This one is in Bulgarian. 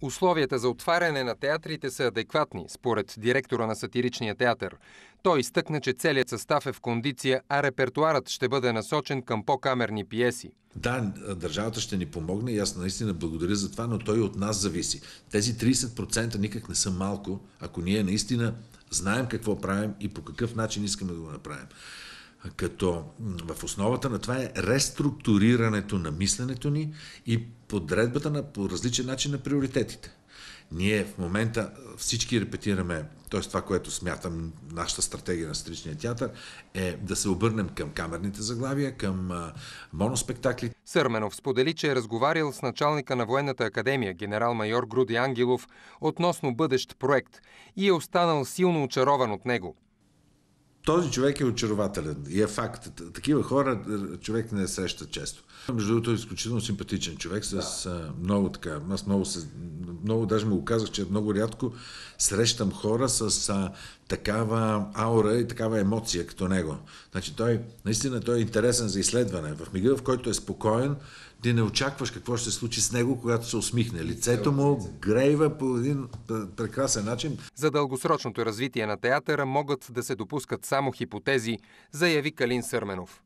Условията за отваряне на театрите са адекватни, според директора на сатиричния театър. Той изтъкна, че целият състав е в кондиция, а репертуарът ще бъде насочен към по-камерни пиеси. Да, държавата ще ни помогне и аз наистина благодаря за това, но той от нас зависи. Тези 30% никак не са малко, ако ние наистина знаем какво правим и по какъв начин искаме да го направим като в основата на това е реструктурирането на мисленето ни и подредбата на по различен начин на приоритетите. Ние в момента всички репетираме, т.е. това, което смятам нашата стратегия на стричния театър, е да се обърнем към камерните заглавия, към моноспектакли. Сърменов сподели, че е разговарял с началника на военната академия, генерал-майор Груди Ангелов, относно бъдещ проект и е останал силно очарован от него. Този човек е очарователен и е факт. Такива хора човек не среща често. Между другото, е изключително симпатичен човек с да. много така. Аз много се много, даже му го казах, че много рядко срещам хора с а, такава аура и такава емоция като него. Значи той, наистина, той е интересен за изследване. В мига, в който е спокоен, ти не очакваш какво ще се случи с него, когато се усмихне. Лицето му грейва по един прекрасен начин. За дългосрочното развитие на театъра могат да се допускат само хипотези, заяви Калин Сърменов.